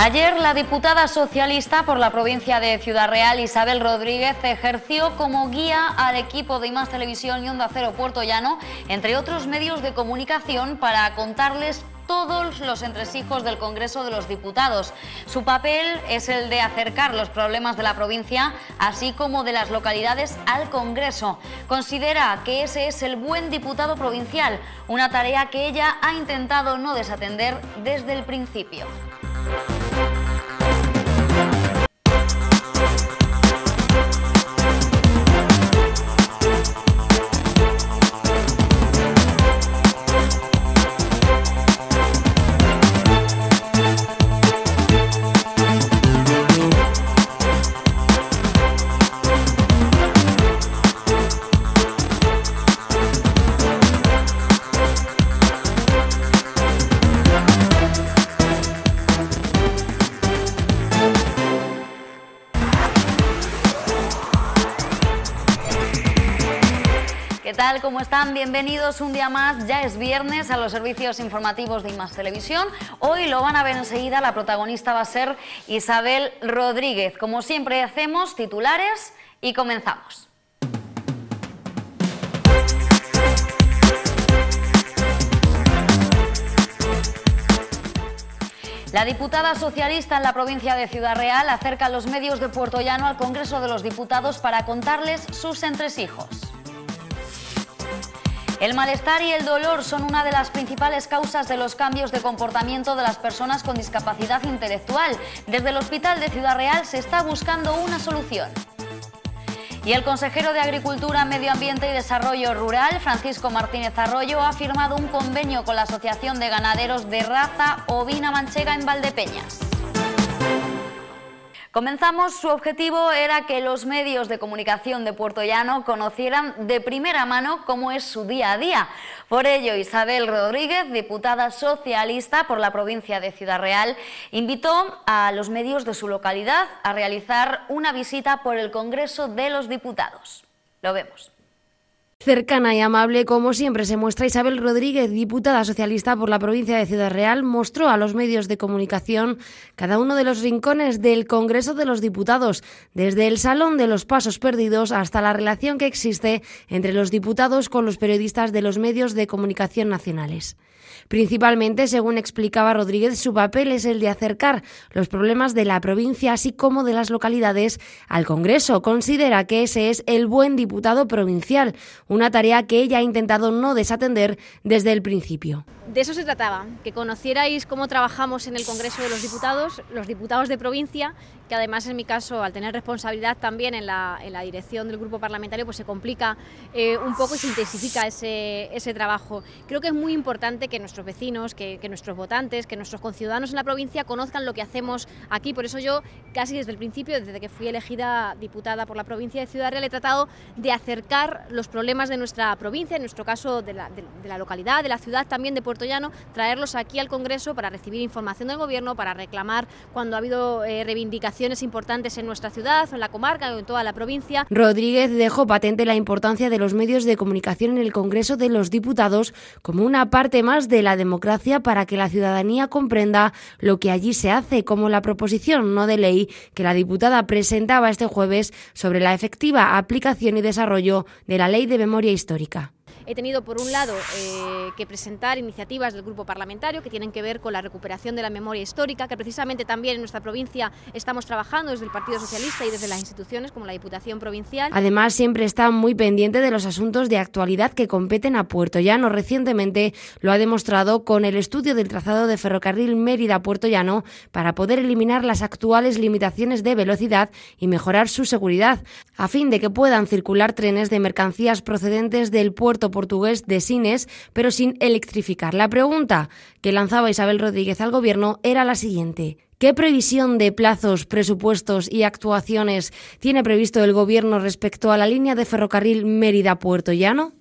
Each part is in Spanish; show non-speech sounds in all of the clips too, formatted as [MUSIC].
Ayer la diputada socialista por la provincia de Ciudad Real, Isabel Rodríguez, ejerció como guía al equipo de IMAS Televisión y Onda Cero Puerto Llano, entre otros medios de comunicación, para contarles todos los entresijos del Congreso de los Diputados. Su papel es el de acercar los problemas de la provincia, así como de las localidades, al Congreso. Considera que ese es el buen diputado provincial, una tarea que ella ha intentado no desatender desde el principio. ¿Cómo están? Bienvenidos un día más, ya es viernes, a los servicios informativos de IMAS Televisión. Hoy lo van a ver enseguida, la protagonista va a ser Isabel Rodríguez. Como siempre hacemos, titulares y comenzamos. La diputada socialista en la provincia de Ciudad Real acerca a los medios de Puerto Llano al Congreso de los Diputados para contarles sus entresijos. El malestar y el dolor son una de las principales causas de los cambios de comportamiento de las personas con discapacidad intelectual. Desde el Hospital de Ciudad Real se está buscando una solución. Y el consejero de Agricultura, Medio Ambiente y Desarrollo Rural, Francisco Martínez Arroyo, ha firmado un convenio con la Asociación de Ganaderos de Raza Ovina Manchega en Valdepeñas. Comenzamos, su objetivo era que los medios de comunicación de Puerto Llano conocieran de primera mano cómo es su día a día. Por ello, Isabel Rodríguez, diputada socialista por la provincia de Ciudad Real, invitó a los medios de su localidad a realizar una visita por el Congreso de los Diputados. Lo vemos. Cercana y amable, como siempre se muestra, Isabel Rodríguez, diputada socialista por la provincia de Ciudad Real, mostró a los medios de comunicación cada uno de los rincones del Congreso de los Diputados, desde el Salón de los Pasos Perdidos hasta la relación que existe entre los diputados con los periodistas de los medios de comunicación nacionales. Principalmente, según explicaba Rodríguez, su papel es el de acercar los problemas de la provincia así como de las localidades al Congreso. Considera que ese es el buen diputado provincial, una tarea que ella ha intentado no desatender desde el principio de eso se trataba, que conocierais cómo trabajamos en el Congreso de los Diputados, los diputados de provincia, que además en mi caso, al tener responsabilidad también en la, dirección del grupo parlamentario, pues se complica eh, un poco y se intensifica ese, trabajo. Creo que es muy importante que nuestros vecinos, que, nuestros votantes, que nuestros conciudadanos en la provincia conozcan lo que hacemos aquí. Por eso yo, casi desde el principio, desde que fui elegida diputada por la provincia de Ciudad Real, he tratado de acercar los problemas de nuestra provincia, en nuestro caso de la, localidad, de la ciudad, también de Puerto traerlos aquí al Congreso para recibir información del Gobierno, para reclamar cuando ha habido eh, reivindicaciones importantes en nuestra ciudad, en la comarca o en toda la provincia. Rodríguez dejó patente la importancia de los medios de comunicación en el Congreso de los Diputados como una parte más de la democracia para que la ciudadanía comprenda lo que allí se hace, como la proposición no de ley que la diputada presentaba este jueves sobre la efectiva aplicación y desarrollo de la Ley de Memoria Histórica. He tenido, por un lado, eh, que presentar iniciativas del grupo parlamentario que tienen que ver con la recuperación de la memoria histórica, que precisamente también en nuestra provincia estamos trabajando desde el Partido Socialista y desde las instituciones como la Diputación Provincial. Además, siempre está muy pendiente de los asuntos de actualidad que competen a Puerto Llano. Recientemente lo ha demostrado con el estudio del trazado de ferrocarril Mérida-Puerto Llano para poder eliminar las actuales limitaciones de velocidad y mejorar su seguridad a fin de que puedan circular trenes de mercancías procedentes del puerto portugués de Sines, pero sin electrificar. La pregunta que lanzaba Isabel Rodríguez al Gobierno era la siguiente. ¿Qué previsión de plazos, presupuestos y actuaciones tiene previsto el Gobierno respecto a la línea de ferrocarril Mérida-Puerto Llano?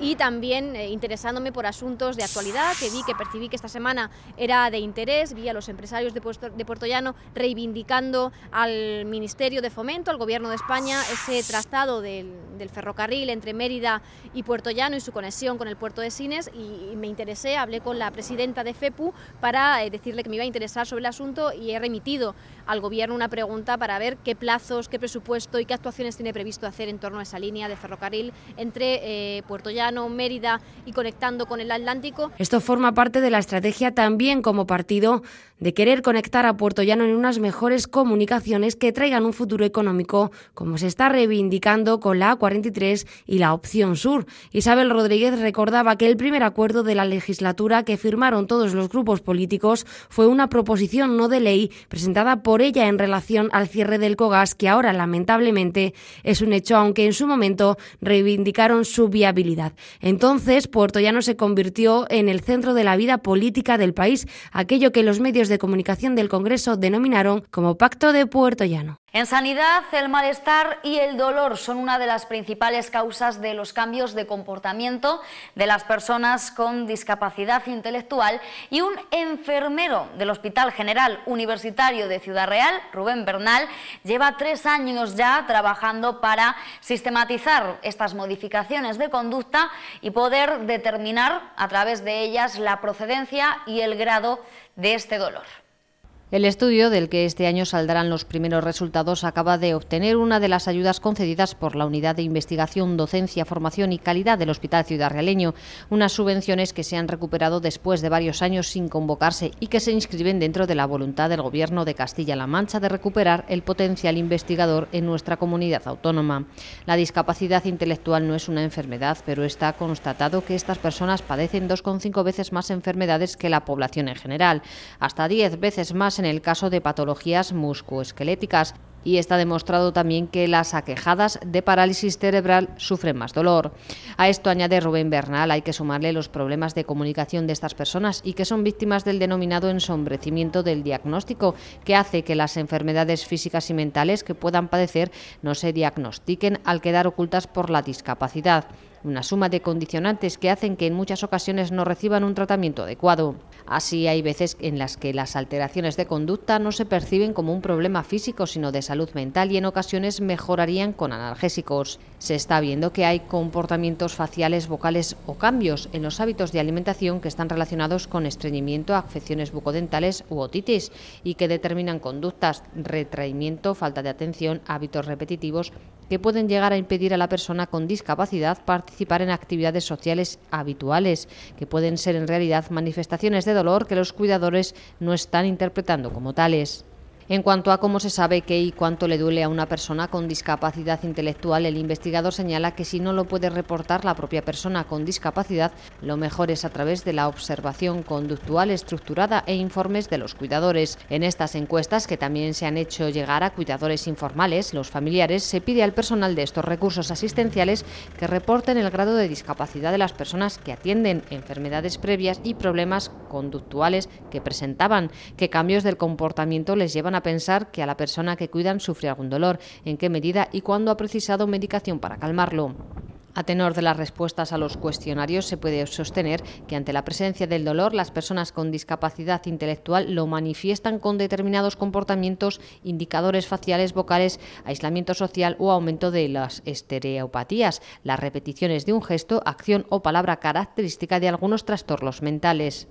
y también eh, interesándome por asuntos de actualidad que vi, que percibí que esta semana era de interés. Vi a los empresarios de Puerto, Llano reivindicando al Ministerio de Fomento, al Gobierno de España, ese trazado del, ferrocarril entre Mérida y Puerto Llano y su conexión con el puerto de Sines y, me interesé, hablé con la presidenta de FEPU para eh, decirle que me iba a interesar sobre el asunto y he remitido al Gobierno una pregunta para ver qué plazos, qué presupuesto y qué actuaciones tiene previsto hacer en torno a esa línea de ferrocarril entre eh, Puerto Llano Mérida y conectando con el Atlántico. Esto forma parte de la estrategia también como partido de querer conectar a Puerto Llano en unas mejores comunicaciones que traigan un futuro económico, como se está reivindicando con la A43 y la opción sur. Isabel Rodríguez recordaba que el primer acuerdo de la legislatura que firmaron todos los grupos políticos fue una proposición no de ley presentada por ella en relación al cierre del COGAS, que ahora lamentablemente es un hecho, aunque en su momento reivindicaron su viabilidad. Entonces, Puerto Llano se convirtió en el centro de la vida política del país, aquello que los medios de comunicación del Congreso denominaron como Pacto de Puerto Llano. En sanidad, el malestar y el dolor son una de las principales causas de los cambios de comportamiento de las personas con discapacidad intelectual y un enfermero del Hospital General Universitario de Ciudad Real, Rubén Bernal, lleva tres años ya trabajando para sistematizar estas modificaciones de conducta y poder determinar a través de ellas la procedencia y el grado de este dolor. El estudio, del que este año saldrán los primeros resultados, acaba de obtener una de las ayudas concedidas por la Unidad de Investigación, Docencia, Formación y Calidad del Hospital Ciudad Realeño, unas subvenciones que se han recuperado después de varios años sin convocarse y que se inscriben dentro de la voluntad del Gobierno de Castilla-La Mancha de recuperar el potencial investigador en nuestra comunidad autónoma. La discapacidad intelectual no es una enfermedad, pero está constatado que estas personas padecen 2,5 veces más enfermedades que la población en general, hasta 10 veces más en el caso de patologías muscoesqueléticas. y está demostrado también que las aquejadas de parálisis cerebral sufren más dolor. A esto añade Rubén Bernal, hay que sumarle los problemas de comunicación de estas personas y que son víctimas del denominado ensombrecimiento del diagnóstico, que hace que las enfermedades físicas y mentales que puedan padecer no se diagnostiquen al quedar ocultas por la discapacidad una suma de condicionantes que hacen que en muchas ocasiones no reciban un tratamiento adecuado. Así hay veces en las que las alteraciones de conducta no se perciben como un problema físico, sino de salud mental y en ocasiones mejorarían con analgésicos. Se está viendo que hay comportamientos faciales, vocales o cambios en los hábitos de alimentación que están relacionados con estreñimiento, afecciones bucodentales u otitis y que determinan conductas, retraimiento, falta de atención, hábitos repetitivos que pueden llegar a impedir a la persona con discapacidad participar participar en actividades sociales habituales, que pueden ser en realidad manifestaciones de dolor que los cuidadores no están interpretando como tales. En cuanto a cómo se sabe qué y cuánto le duele a una persona con discapacidad intelectual, el investigador señala que si no lo puede reportar la propia persona con discapacidad, lo mejor es a través de la observación conductual estructurada e informes de los cuidadores. En estas encuestas, que también se han hecho llegar a cuidadores informales, los familiares, se pide al personal de estos recursos asistenciales que reporten el grado de discapacidad de las personas que atienden enfermedades previas y problemas conductuales que presentaban, que cambios del comportamiento les llevan a pensar que a la persona que cuidan sufre algún dolor, en qué medida y cuándo ha precisado medicación para calmarlo. A tenor de las respuestas a los cuestionarios, se puede sostener que ante la presencia del dolor, las personas con discapacidad intelectual lo manifiestan con determinados comportamientos, indicadores faciales, vocales, aislamiento social o aumento de las estereopatías, las repeticiones de un gesto, acción o palabra característica de algunos trastornos mentales.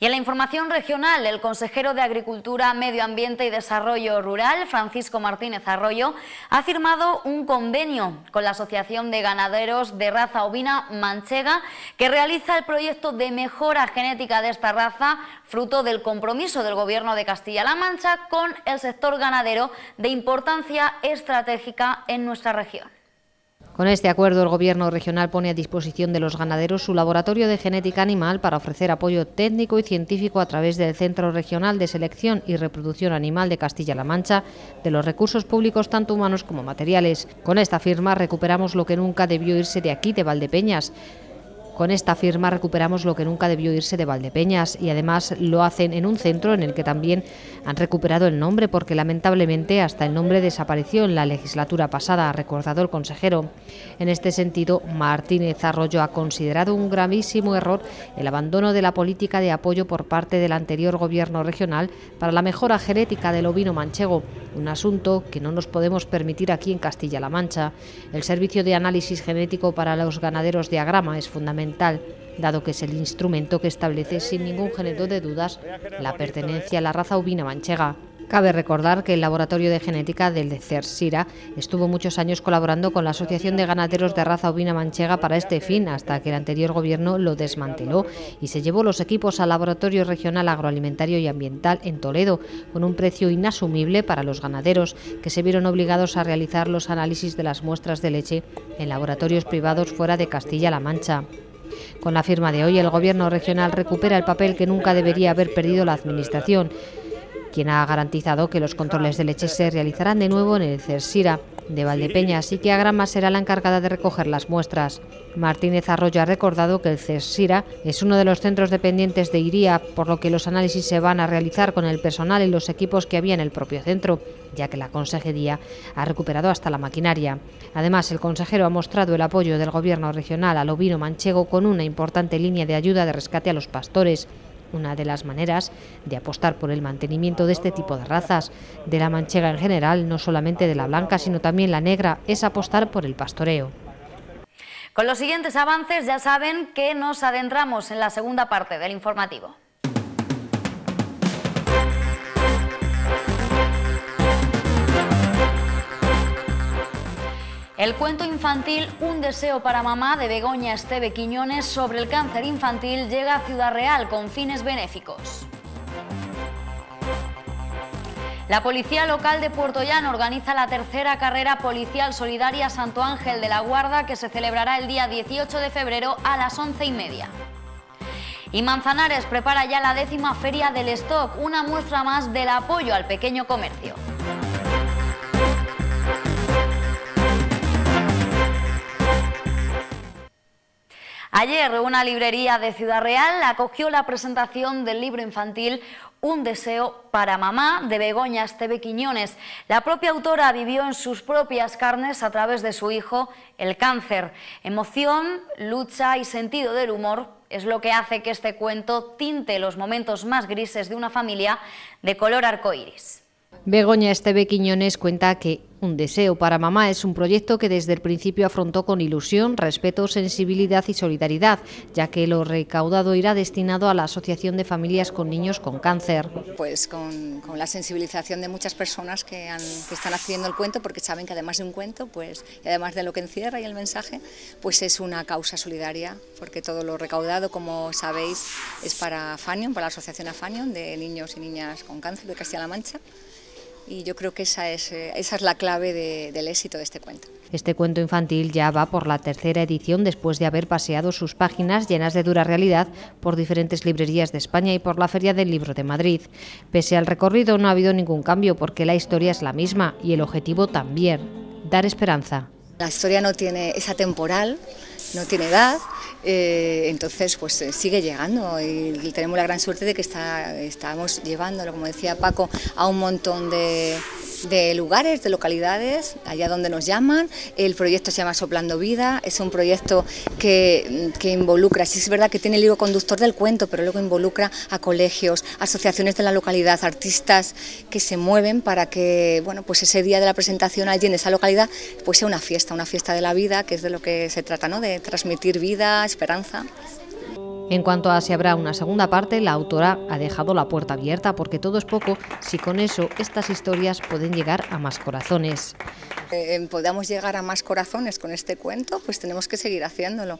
Y en la información regional, el consejero de Agricultura, Medio Ambiente y Desarrollo Rural, Francisco Martínez Arroyo, ha firmado un convenio con la Asociación de Ganaderos de Raza Ovina Manchega, que realiza el proyecto de mejora genética de esta raza, fruto del compromiso del Gobierno de Castilla-La Mancha con el sector ganadero de importancia estratégica en nuestra región. Con este acuerdo, el Gobierno regional pone a disposición de los ganaderos su laboratorio de genética animal para ofrecer apoyo técnico y científico a través del Centro Regional de Selección y Reproducción Animal de Castilla-La Mancha de los recursos públicos tanto humanos como materiales. Con esta firma recuperamos lo que nunca debió irse de aquí, de Valdepeñas. Con esta firma recuperamos lo que nunca debió irse de Valdepeñas y además lo hacen en un centro en el que también han recuperado el nombre porque lamentablemente hasta el nombre desapareció en la legislatura pasada, ha recordado el consejero. En este sentido, Martínez Arroyo ha considerado un gravísimo error el abandono de la política de apoyo por parte del anterior gobierno regional para la mejora genética del ovino manchego, un asunto que no nos podemos permitir aquí en Castilla-La Mancha. El servicio de análisis genético para los ganaderos de agrama es fundamental dado que es el instrumento que establece sin ningún género de dudas la pertenencia a la raza ovina manchega. Cabe recordar que el Laboratorio de Genética del CERSIRA estuvo muchos años colaborando con la Asociación de Ganaderos de Raza Ovina Manchega para este fin, hasta que el anterior gobierno lo desmanteló y se llevó los equipos al Laboratorio Regional Agroalimentario y Ambiental en Toledo, con un precio inasumible para los ganaderos, que se vieron obligados a realizar los análisis de las muestras de leche en laboratorios privados fuera de Castilla-La Mancha. Con la firma de hoy, el Gobierno regional recupera el papel que nunca debería haber perdido la Administración, quien ha garantizado que los controles de leche se realizarán de nuevo en el CERSIRA de Valdepeña, así que será la encargada de recoger las muestras. Martínez Arroyo ha recordado que el CESIRA es uno de los centros dependientes de IRIA, por lo que los análisis se van a realizar con el personal y los equipos que había en el propio centro, ya que la consejería ha recuperado hasta la maquinaria. Además, el consejero ha mostrado el apoyo del gobierno regional al ovino manchego con una importante línea de ayuda de rescate a los pastores una de las maneras de apostar por el mantenimiento de este tipo de razas, de la manchega en general, no solamente de la blanca, sino también la negra, es apostar por el pastoreo. Con los siguientes avances ya saben que nos adentramos en la segunda parte del informativo. El cuento infantil Un deseo para mamá de Begoña Esteve Quiñones sobre el cáncer infantil llega a Ciudad Real con fines benéficos. La Policía Local de Puerto Llano organiza la tercera carrera policial solidaria Santo Ángel de la Guarda que se celebrará el día 18 de febrero a las 11 y media. Y Manzanares prepara ya la décima feria del stock, una muestra más del apoyo al pequeño comercio. Ayer una librería de Ciudad Real acogió la presentación del libro infantil un deseo para mamá de Begoña Esteve Quiñones. La propia autora vivió en sus propias carnes a través de su hijo el cáncer. Emoción, lucha y sentido del humor es lo que hace que este cuento tinte los momentos más grises de una familia de color iris. Begoña Esteve Quiñones cuenta que un deseo para mamá es un proyecto que desde el principio afrontó con ilusión, respeto, sensibilidad y solidaridad, ya que lo recaudado irá destinado a la Asociación de Familias con Niños con Cáncer. Pues con, la sensibilización de muchas personas que, están haciendo el cuento, porque saben que además de un cuento, pues, además de lo que encierra y el mensaje, pues es una causa solidaria, porque todo lo recaudado, como sabéis, es para Fanion, para la Asociación Afanion de Niños y Niñas con Cáncer de Castilla-La Mancha y yo creo que esa es, eh, esa es la clave del éxito de este cuento. Este cuento infantil ya va por la tercera edición después de haber paseado sus páginas llenas de dura realidad por diferentes librerías de España y por la Feria del Libro de Madrid. Pese al recorrido no ha habido ningún cambio porque la historia es la misma y el objetivo también, dar esperanza. La historia no tiene esa temporal, no tiene edad, eh, entonces pues eh, sigue llegando y tenemos la gran suerte de que está, estamos llevándolo, como decía Paco, a un montón de, lugares, de localidades, allá donde nos llaman. El proyecto se llama Soplando Vida, es un proyecto que, involucra, sí es verdad que tiene el hilo... conductor del cuento, pero luego involucra a colegios, asociaciones de la localidad, artistas que se mueven para que bueno, pues ese día de la presentación allí en esa localidad pues sea una fiesta, una fiesta de la vida, que es de lo que se trata, ¿no? transmitir vida, esperanza. En cuanto a si habrá una segunda parte, la autora ha dejado la puerta abierta porque todo es poco si con eso estas historias pueden llegar a más corazones. Podemos eh, podamos llegar a más corazones con este cuento, pues tenemos que seguir haciéndolo.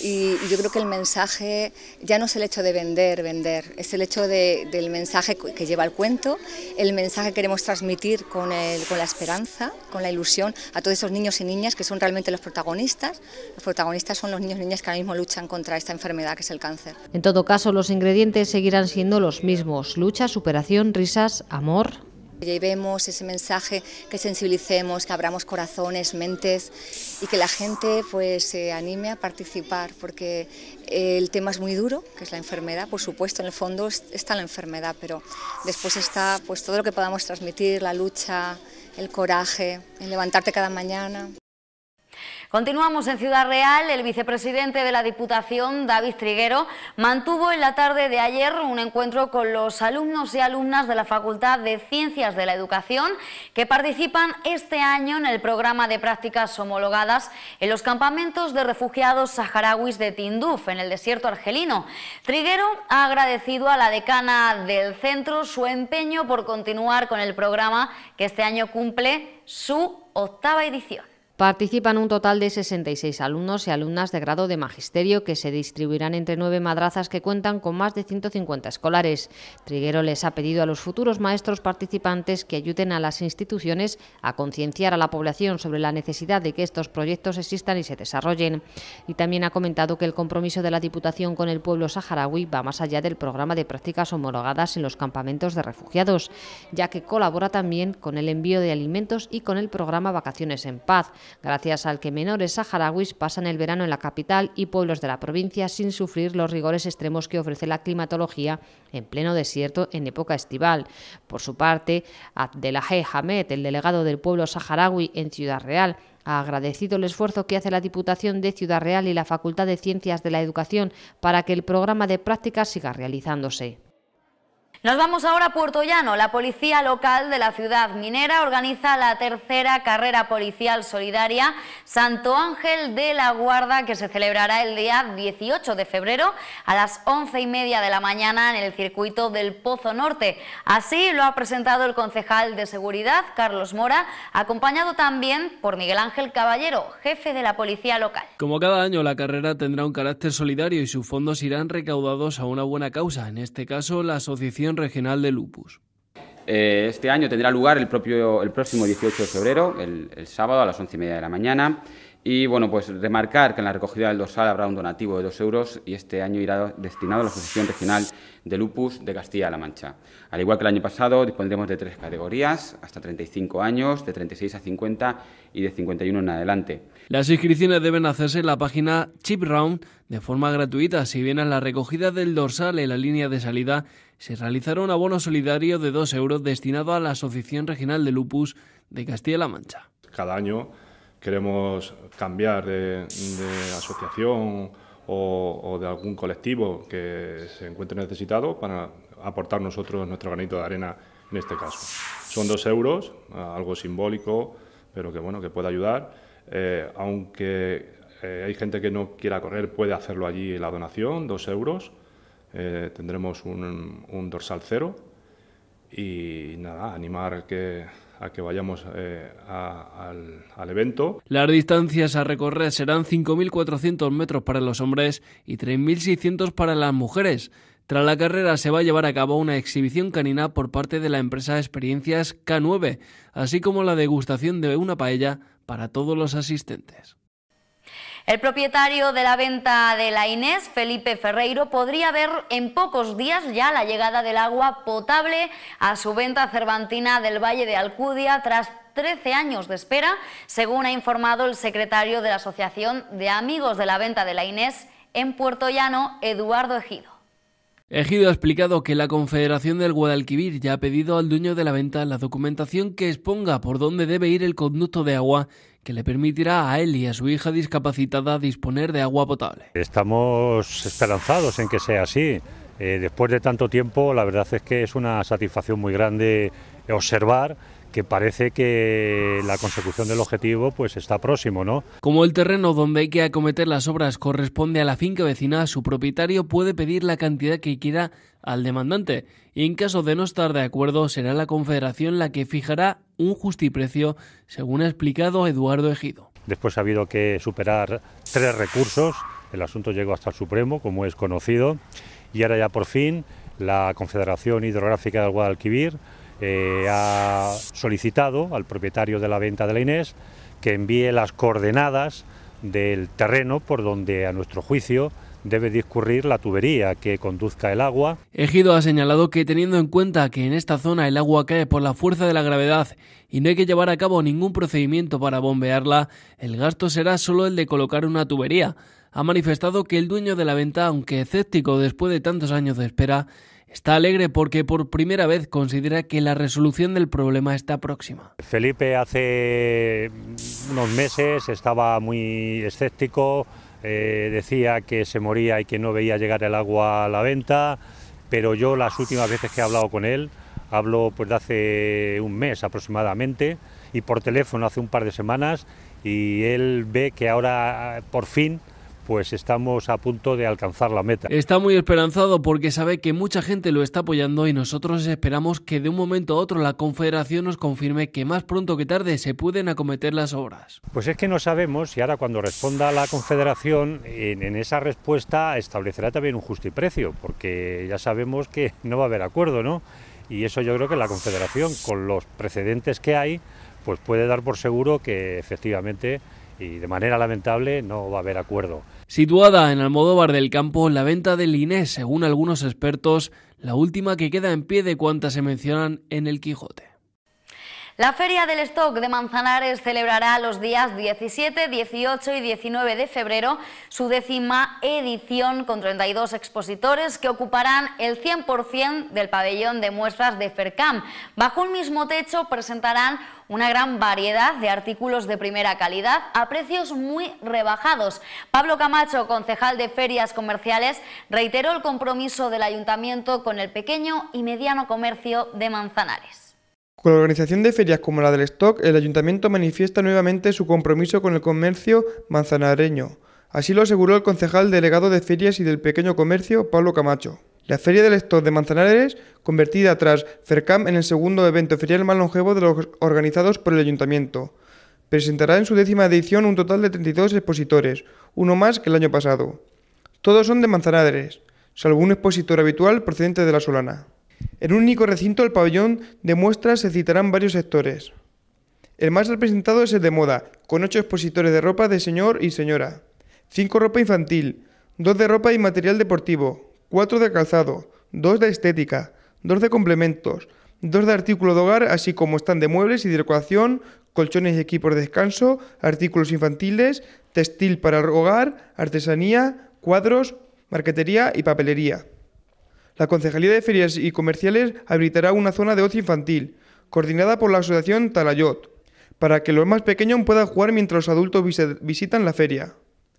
Y, yo creo que el mensaje ya no es el hecho de vender, vender, es el hecho del mensaje que lleva el cuento, el mensaje que queremos transmitir con, el, con la esperanza, con la ilusión a todos esos niños y niñas que son realmente los protagonistas. Los protagonistas son los niños y niñas que ahora mismo luchan contra esta enfermedad que es el cáncer. En todo caso, los ingredientes seguirán siendo los mismos, lucha, superación, risas, amor, Llevemos ese mensaje, que sensibilicemos, que abramos corazones, mentes y que la gente pues se anime a participar porque el tema es muy duro, que es la enfermedad, por supuesto, en el fondo está la enfermedad, pero después está pues todo lo que podamos transmitir, la lucha, el coraje, el levantarte cada mañana. Continuamos en Ciudad Real. El vicepresidente de la Diputación, David Triguero, mantuvo en la tarde de ayer un encuentro con los alumnos y alumnas de la Facultad de Ciencias de la Educación que participan este año en el programa de prácticas homologadas en los campamentos de refugiados saharauis de Tinduf, en el desierto argelino. Triguero ha agradecido a la decana del centro su empeño por continuar con el programa que este año cumple su octava edición. Participan un total de 66 alumnos y alumnas de grado de magisterio que se distribuirán entre nueve madrazas que cuentan con más de 150 escolares. Triguero les ha pedido a los futuros maestros participantes que ayuden a las instituciones a concienciar a la población sobre la necesidad de que estos proyectos existan y se desarrollen. Y también ha comentado que el compromiso de la Diputación con el pueblo saharaui va más allá del programa de prácticas homologadas en los campamentos de refugiados, ya que colabora también con el envío de alimentos y con el programa Vacaciones en Paz gracias al que menores saharauis pasan el verano en la capital y pueblos de la provincia sin sufrir los rigores extremos que ofrece la climatología en pleno desierto en época estival. Por su parte, Abdelaje Hamed, el delegado del pueblo saharaui en Ciudad Real, ha agradecido el esfuerzo que hace la Diputación de Ciudad Real y la Facultad de Ciencias de la Educación para que el programa de prácticas siga realizándose. Nos vamos ahora a Puerto Llano. La policía local de la ciudad minera organiza la tercera carrera policial solidaria Santo Ángel de la Guarda que se celebrará el día 18 de febrero a las once y media de la mañana en el circuito del Pozo Norte. Así lo ha presentado el concejal de seguridad, Carlos Mora, acompañado también por Miguel Ángel Caballero, jefe de la policía local. Como cada año, la carrera tendrá un carácter solidario y sus fondos irán recaudados a una buena causa. En este caso, la asociación Regional de Lupus. Eh, este año tendrá lugar el, propio, el próximo 18 de febrero, el, sábado a las once y media de la mañana, y bueno, pues remarcar que en la recogida del dorsal habrá un donativo de 2 euros y este año irá destinado a la Asociación Regional de Lupus de Castilla-La Mancha. Al igual que el año pasado, dispondremos de tres categorías, hasta 35 años, de 36 a 50 y de 51 en adelante. Las inscripciones deben hacerse en la página Chip Round de forma gratuita. Si bien en la recogida del dorsal en la línea de salida, se realizará un abono solidario de 2 euros destinado a la Asociación Regional de Lupus de Castilla-La Mancha. Cada año queremos cambiar de, asociación o, de algún colectivo que se encuentre necesitado para aportar nosotros nuestro granito de arena en este caso. Son dos euros, algo simbólico, pero que bueno, que puede ayudar. Eh, aunque eh, hay gente que no quiera correr, puede hacerlo allí la donación, dos euros. Eh, tendremos un, un dorsal cero y nada, animar que a que vayamos eh, al, evento. Las distancias a recorrer serán 5.400 metros para los hombres y 3.600 para las mujeres. Tras la carrera se va a llevar a cabo una exhibición canina por parte de la empresa Experiencias K9, así como la degustación de una paella para todos los asistentes. El propietario de la venta de la Inés, Felipe Ferreiro, podría ver en pocos días ya la llegada del agua potable a su venta cervantina del Valle de Alcudia tras 13 años de espera, según ha informado el secretario de la Asociación de Amigos de la Venta de la Inés en Puerto Llano, Eduardo Ejido. Ejido ha explicado que la Confederación del Guadalquivir ya ha pedido al dueño de la venta la documentación que exponga por dónde debe ir el conducto de agua que le permitirá a él y a su hija discapacitada disponer de agua potable. Estamos esperanzados en que sea así. Eh, después de tanto tiempo, la verdad es que es una satisfacción muy grande observar que parece que la consecución del objetivo pues está próximo, ¿no? Como el terreno donde hay que acometer las obras corresponde a la finca vecina, su propietario puede pedir la cantidad que quiera al demandante y en caso de no estar de acuerdo será la Confederación la que fijará un justiprecio, según ha explicado Eduardo Ejido. Después ha habido que superar tres recursos, el asunto llegó hasta el Supremo, como es conocido, y ahora ya por fin la Confederación Hidrográfica del Guadalquivir eh, ha solicitado al propietario de la venta de la Inés que envíe las coordenadas del terreno por donde a nuestro juicio debe discurrir la tubería que conduzca el agua. Ejido ha señalado que teniendo en cuenta que en esta zona el agua cae por la fuerza de la gravedad y no hay que llevar a cabo ningún procedimiento para bombearla, el gasto será solo el de colocar una tubería. Ha manifestado que el dueño de la venta, aunque escéptico después de tantos años de espera, Está alegre porque por primera vez considera que la resolución del problema está próxima. Felipe hace unos meses estaba muy escéptico, eh, decía que se moría y que no veía llegar el agua a la venta, pero yo las últimas veces que he hablado con él, hablo pues de hace un mes aproximadamente, y por teléfono hace un par de semanas, y él ve que ahora por fin pues estamos a punto de alcanzar la meta. Está muy esperanzado porque sabe que mucha gente lo está apoyando y nosotros esperamos que de un momento a otro la Confederación nos confirme que más pronto que tarde se pueden acometer las obras. Pues es que no sabemos y ahora cuando responda la Confederación en, esa respuesta establecerá también un justo y precio porque ya sabemos que no va a haber acuerdo, ¿no? Y eso yo creo que la Confederación con los precedentes que hay pues puede dar por seguro que efectivamente y de manera lamentable no va a haber acuerdo. Situada en Almodóvar del Campo, la venta del Inés, según algunos expertos, la última que queda en pie de cuantas se mencionan en el Quijote. La Feria del Stock de Manzanares celebrará los días 17, 18 y 19 de febrero su décima edición con 32 expositores que ocuparán el 100% del pabellón de muestras de FERCAM. Bajo un mismo techo presentarán una gran variedad de artículos de primera calidad a precios muy rebajados. Pablo Camacho, concejal de Ferias Comerciales, reiteró el compromiso del Ayuntamiento con el pequeño y mediano comercio de Manzanares. Con la organización de ferias como la del Stock, el ayuntamiento manifiesta nuevamente su compromiso con el comercio manzanareño. Así lo aseguró el concejal delegado de ferias y del pequeño comercio, Pablo Camacho. La feria del Stock de Manzanares, convertida tras Fercam en el segundo evento ferial más longevo de los organizados por el ayuntamiento, presentará en su décima edición un total de 32 expositores, uno más que el año pasado. Todos son de Manzanares, salvo un expositor habitual procedente de la Solana. En un único recinto, el pabellón de muestras, se citarán varios sectores. El más representado es el de moda, con ocho expositores de ropa de señor y señora, cinco ropa infantil, dos de ropa y material deportivo, cuatro de calzado, dos de estética, dos de complementos, dos de artículo de hogar, así como están de muebles y de decoración, colchones y equipos de descanso, artículos infantiles, textil para hogar, artesanía, cuadros, marquetería y papelería. La Concejalía de Ferias y Comerciales habilitará una zona de ocio infantil, coordinada por la Asociación Talayot, para que los más pequeños puedan jugar mientras los adultos visitan la feria.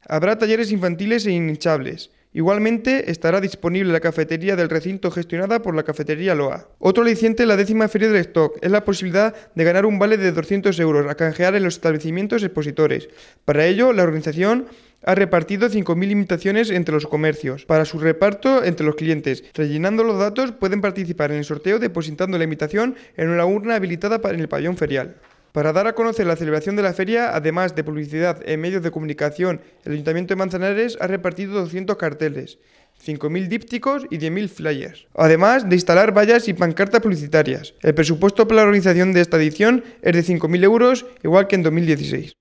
Habrá talleres infantiles e hinchables. Igualmente estará disponible la cafetería del recinto gestionada por la cafetería Loa. Otro aliciente en la décima feria del stock es la posibilidad de ganar un vale de 200 euros a canjear en los establecimientos expositores. Para ello, la organización ha repartido 5.000 imitaciones entre los comercios para su reparto entre los clientes. Rellenando los datos pueden participar en el sorteo depositando la imitación en una urna habilitada en el pabellón ferial. Para dar a conocer la celebración de la feria, además de publicidad en medios de comunicación, el Ayuntamiento de Manzanares ha repartido 200 carteles, 5.000 dípticos y 10.000 flyers, además de instalar vallas y pancartas publicitarias. El presupuesto para la organización de esta edición es de 5.000 euros, igual que en 2016.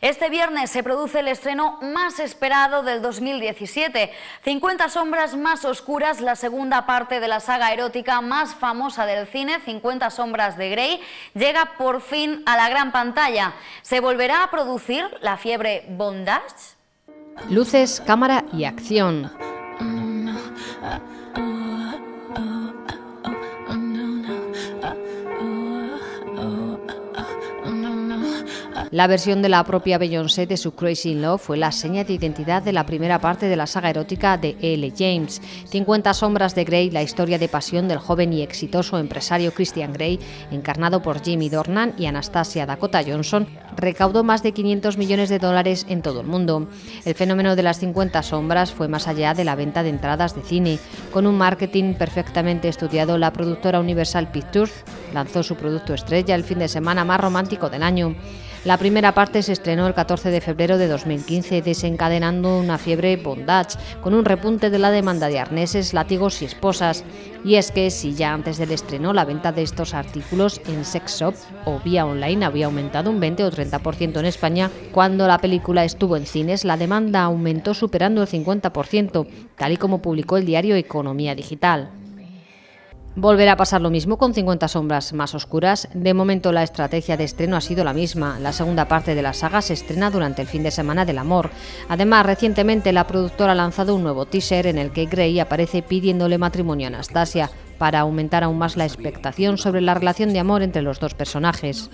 Este viernes se produce el estreno más esperado del 2017, 50 sombras más oscuras, la segunda parte de la saga erótica más famosa del cine, 50 sombras de Grey, llega por fin a la gran pantalla. ¿Se volverá a producir la fiebre bondage? Luces, cámara y acción. Mm, ah, La versión de la propia Beyoncé de su Crazy in Love fue la seña de identidad de la primera parte de la saga erótica de L. James. 50 sombras de Grey, la historia de pasión del joven y exitoso empresario Christian Grey, encarnado por Jimmy Dornan y Anastasia Dakota Johnson, recaudó más de 500 millones de dólares en todo el mundo. El fenómeno de las 50 sombras fue más allá de la venta de entradas de cine. Con un marketing perfectamente estudiado, la productora Universal Pictures lanzó su producto estrella el fin de semana más romántico del año. La primera parte se estrenó el 14 de febrero de 2015, desencadenando una fiebre bondage, con un repunte de la demanda de arneses, látigos y esposas. Y es que si ya antes del estreno la venta de estos artículos en sex shop o vía online había aumentado un 20 o 30% en España, cuando la película estuvo en cines la demanda aumentó superando el 50%, tal y como publicó el diario Economía Digital. Volverá a pasar lo mismo con 50 sombras más oscuras. De momento la estrategia de estreno ha sido la misma. La segunda parte de la saga se estrena durante el fin de semana del amor. Además, recientemente la productora ha lanzado un nuevo teaser en el que Grey aparece pidiéndole matrimonio a Anastasia para aumentar aún más la expectación sobre la relación de amor entre los dos personajes.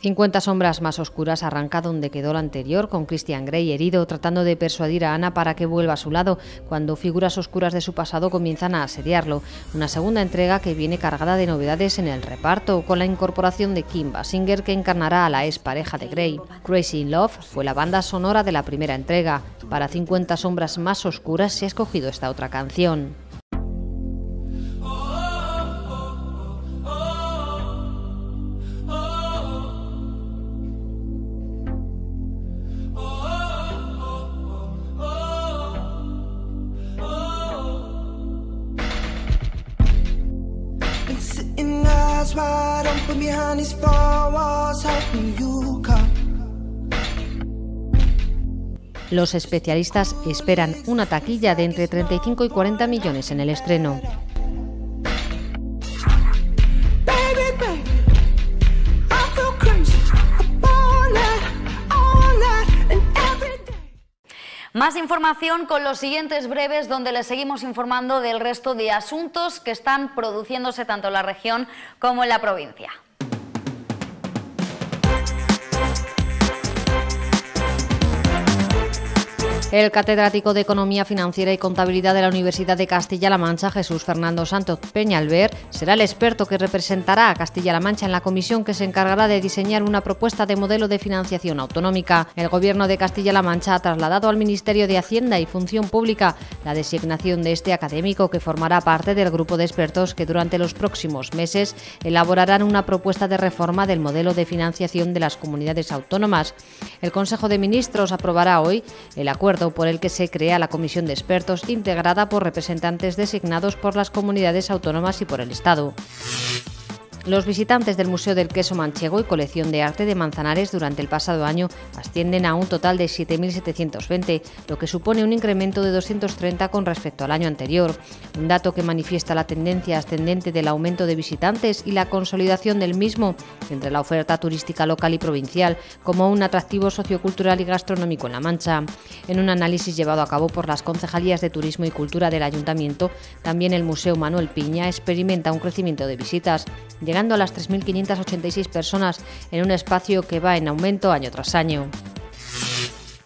50 sombras más oscuras arranca donde quedó la anterior, con Christian Grey herido tratando de persuadir a Ana para que vuelva a su lado, cuando figuras oscuras de su pasado comienzan a asediarlo. Una segunda entrega que viene cargada de novedades en el reparto, con la incorporación de Kim Basinger que encarnará a la expareja de Grey. Crazy Love fue la banda sonora de la primera entrega. Para 50 sombras más oscuras se ha escogido esta otra canción. Los especialistas esperan una taquilla de entre 35 y 40 millones en el estreno. Más información con los siguientes breves donde les seguimos informando del resto de asuntos que están produciéndose tanto en la región como en la provincia. El catedrático de Economía Financiera y Contabilidad de la Universidad de Castilla-La Mancha, Jesús Fernando Santos Peñalver, será el experto que representará a Castilla-La Mancha en la comisión que se encargará de diseñar una propuesta de modelo de financiación autonómica. El Gobierno de Castilla-La Mancha ha trasladado al Ministerio de Hacienda y Función Pública la designación de este académico que formará parte del grupo de expertos que durante los próximos meses elaborarán una propuesta de reforma del modelo de financiación de las comunidades autónomas. El Consejo de Ministros aprobará hoy el acuerdo por el que se crea la comisión de expertos integrada por representantes designados por las comunidades autónomas y por el Estado. Los visitantes del Museo del Queso Manchego y Colección de Arte de Manzanares durante el pasado año ascienden a un total de 7.720, lo que supone un incremento de 230 con respecto al año anterior, un dato que manifiesta la tendencia ascendente del aumento de visitantes y la consolidación del mismo entre la oferta turística local y provincial como un atractivo sociocultural y gastronómico en La Mancha. En un análisis llevado a cabo por las concejalías de Turismo y Cultura del Ayuntamiento, también el Museo Manuel Piña experimenta un crecimiento de visitas llegando a las 3.586 personas en un espacio que va en aumento año tras año.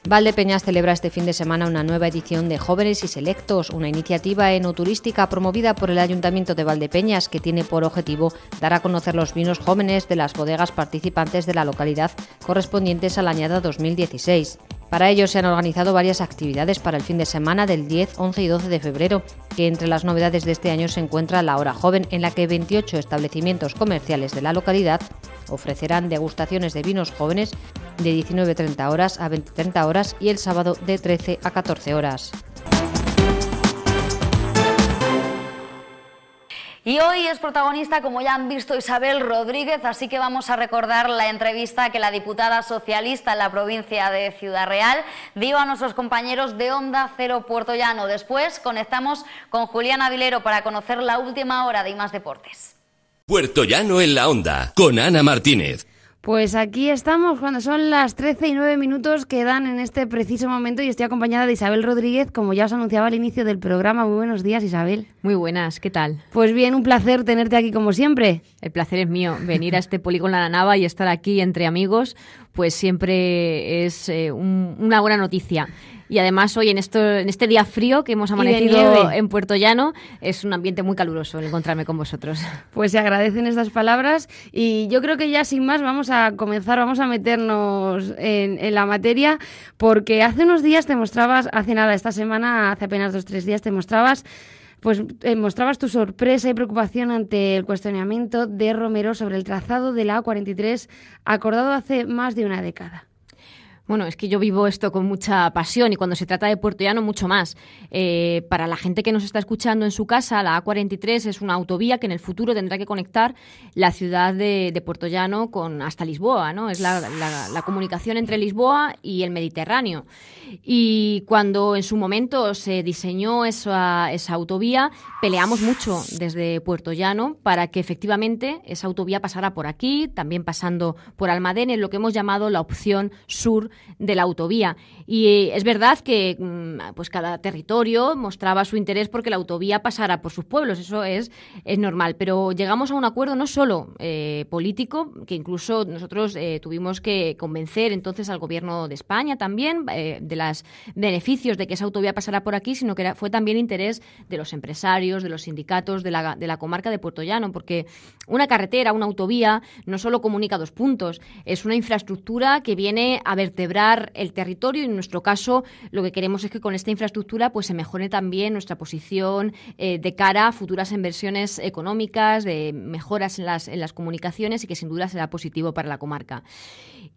Valdepeñas celebra este fin de semana una nueva edición de Jóvenes y Selectos, una iniciativa enoturística promovida por el Ayuntamiento de Valdepeñas que tiene por objetivo dar a conocer los vinos jóvenes de las bodegas participantes de la localidad correspondientes a la añada 2016. Para ello se han organizado varias actividades para el fin de semana del 10, 11 y 12 de febrero, que entre las novedades de este año se encuentra la Hora Joven, en la que 28 establecimientos comerciales de la localidad ofrecerán degustaciones de vinos jóvenes de 19.30 horas a 20.30 horas y el sábado de 13 a 14 horas. Y hoy es protagonista, como ya han visto, Isabel Rodríguez, así que vamos a recordar la entrevista que la diputada socialista en la provincia de Ciudad Real dio a nuestros compañeros de Onda Cero Puerto Llano. Después conectamos con Julián Avilero para conocer la última hora de IMAS Deportes. Puerto Llano en la Onda, con Ana Martínez. Pues aquí estamos cuando son las 13 y 9 minutos que dan en este preciso momento y estoy acompañada de Isabel Rodríguez, como ya os anunciaba al inicio del programa. Muy buenos días, Isabel. Muy buenas, ¿qué tal? Pues bien, un placer tenerte aquí como siempre. El placer es mío, venir a este polígono de la Nava y estar aquí entre amigos, pues siempre es eh, una buena noticia y además hoy en, esto, en este día frío que hemos amanecido en Puerto Llano es un ambiente muy caluroso el encontrarme con vosotros. [LAUGHS] Pues se agradecen estas palabras y yo creo que ya sin más vamos a comenzar, vamos a meternos en, la materia porque hace unos días te mostrabas, hace nada, esta semana, hace apenas dos o tres días te mostrabas pues eh, mostrabas tu sorpresa y preocupación ante el cuestionamiento de Romero sobre el trazado de la A43 acordado hace más de una década. Bueno, es que yo vivo esto con mucha pasión y cuando se trata de Puerto Llano mucho más. Eh, para la gente que nos está escuchando en su casa, la A43 es una autovía que en el futuro tendrá que conectar la ciudad de, Puerto Llano con, hasta Lisboa, ¿no? Es la, comunicación entre Lisboa y el Mediterráneo. Y cuando en su momento se diseñó esa, esa autovía, peleamos mucho desde Puerto Llano para que efectivamente esa autovía pasara por aquí, también pasando por Almadén, en lo que hemos llamado la opción sur de la autovía. Y eh, es verdad que mm, pues cada territorio mostraba su interés porque la autovía pasara por sus pueblos, eso es, es normal. Pero llegamos a un acuerdo no solo eh, político, que incluso nosotros eh, tuvimos que convencer entonces al gobierno de España también de los beneficios de que esa autovía pasara por aquí, sino que fue también interés de los empresarios, de los sindicatos, de la, de la comarca de Puerto Llano, porque una carretera, una autovía, no solo comunica dos puntos, es una infraestructura que viene a vertebrar el territorio y en nuestro caso lo que queremos es que con esta infraestructura pues se mejore también nuestra posición eh, de cara a futuras inversiones económicas, de mejoras en las, en las comunicaciones y que sin duda será positivo para la comarca.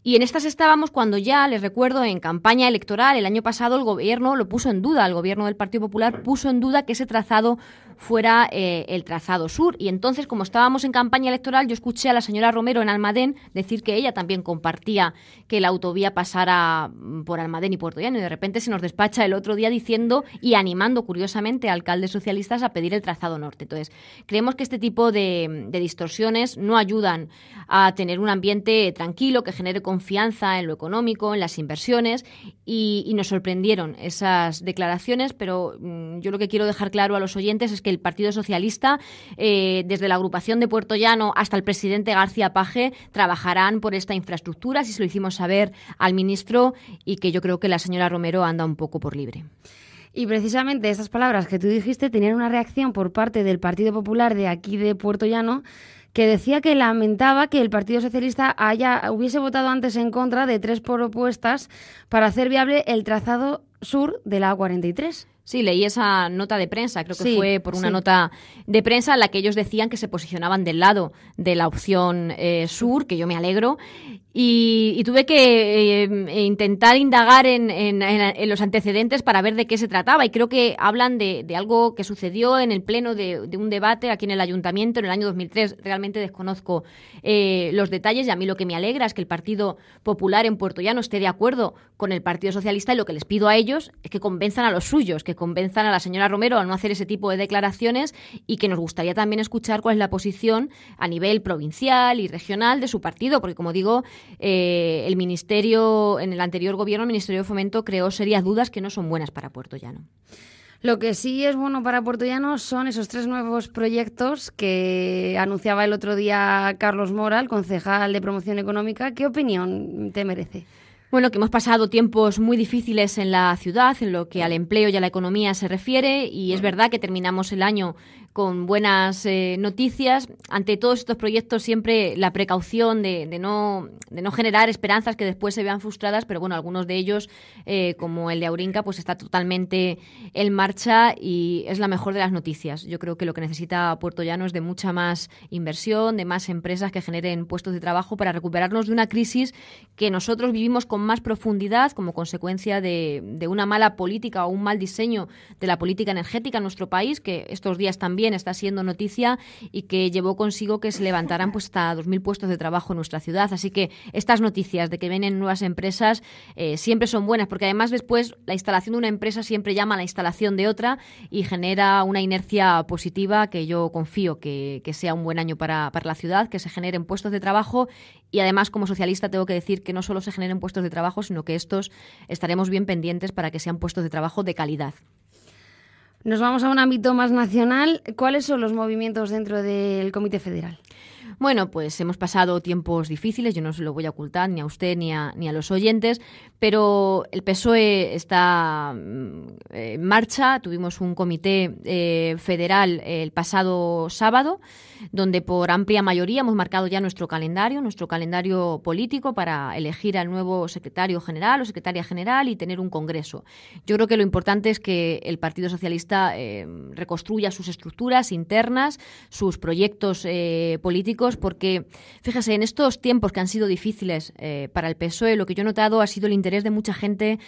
Y en estas estábamos cuando ya, les recuerdo, en campaña electoral el año pasado el gobierno lo puso en duda, el gobierno del Partido Popular puso en duda que ese trazado fuera eh, el trazado sur. Y entonces, como estábamos en campaña electoral, yo escuché a la señora Romero en Almadén decir que ella también compartía que la autovía pasara mm, por Almadén y Puerto Llano. Y de repente se nos despacha el otro día diciendo y animando curiosamente a alcaldes socialistas a pedir el trazado norte. Entonces, creemos que este tipo de, distorsiones no ayudan a tener un ambiente tranquilo que genere confianza en lo económico, en las inversiones y, nos sorprendieron esas declaraciones, pero mm, yo lo que quiero dejar claro a los oyentes es que el Partido Socialista, eh, desde la agrupación de Puerto Llano hasta el presidente García Paje, trabajarán por esta infraestructura, si se lo hicimos saber al ministro y que yo creo que la señora Romero anda un poco por libre. Y precisamente esas palabras que tú dijiste tenían una reacción por parte del Partido Popular de aquí de Puerto Llano que decía que lamentaba que el Partido Socialista haya, hubiese votado antes en contra de tres propuestas para hacer viable el trazado sur de la A43. Sí, leí esa nota de prensa, creo que fue por una nota de prensa en la que ellos decían que se posicionaban del lado de la opción eh, sur, que yo me alegro, y, tuve que eh, intentar indagar en, los antecedentes para ver de qué se trataba. Y creo que hablan de, algo que sucedió en el pleno de, un debate aquí en el ayuntamiento en el año 2003. Realmente desconozco eh, los detalles y a mí lo que me alegra es que el Partido Popular en Puerto Llano esté de acuerdo con el Partido Socialista y lo que les pido a ellos es que convenzan a los suyos, que convenzan a la señora Romero a no hacer ese tipo de declaraciones y que nos gustaría también escuchar cuál es la posición a nivel provincial y regional de su partido, porque como digo, eh, el Ministerio, en el anterior gobierno, el Ministerio de Fomento creó serias dudas que no son buenas para Puerto Llano. Lo que sí es bueno para Puerto Llano son esos tres nuevos proyectos que anunciaba el otro día Carlos Mora, el concejal de Promoción Económica. ¿Qué opinión te merece? Bueno, que hemos pasado tiempos muy difíciles en la ciudad en lo que al empleo y a la economía se refiere y es verdad que terminamos el año con buenas eh, noticias. Ante todos estos proyectos siempre la precaución de, no, de no generar esperanzas que después se vean frustradas, pero bueno, algunos de ellos, eh, como el de Aurinca, pues está totalmente en marcha y es la mejor de las noticias. Yo creo que lo que necesita Puerto Llano es de mucha más inversión, de más empresas que generen puestos de trabajo para recuperarnos de una crisis que nosotros vivimos con más profundidad como consecuencia de, de una mala política o un mal diseño de la política energética en nuestro país, que estos días también está siendo noticia y que llevó consigo que se levantaran pues hasta 2.000 puestos de trabajo en nuestra ciudad. Así que estas noticias de que vienen nuevas empresas eh, siempre son buenas, porque además después la instalación de una empresa siempre llama a la instalación de otra y genera una inercia positiva que yo confío que, sea un buen año para, para la ciudad, que se generen puestos de trabajo y además como socialista tengo que decir que no solo se generen puestos de trabajo, sino que estos estaremos bien pendientes para que sean puestos de trabajo de calidad. Nos vamos a un ámbito más nacional. ¿Cuáles son los movimientos dentro del Comité Federal? Bueno, pues hemos pasado tiempos difíciles, yo no se lo voy a ocultar ni a usted ni a, ni a los oyentes, pero el PSOE está mm, eh, en marcha. Tuvimos un comité eh, federal el pasado sábado donde por amplia mayoría hemos marcado ya nuestro calendario, nuestro calendario político para elegir al nuevo secretario general o secretaria general y tener un congreso. Yo creo que lo importante es que el Partido Socialista eh, reconstruya sus estructuras internas, sus proyectos eh, políticos, porque fíjese, en estos tiempos que han sido difíciles eh, para el PSOE, lo que yo he notado ha sido el interés de mucha gente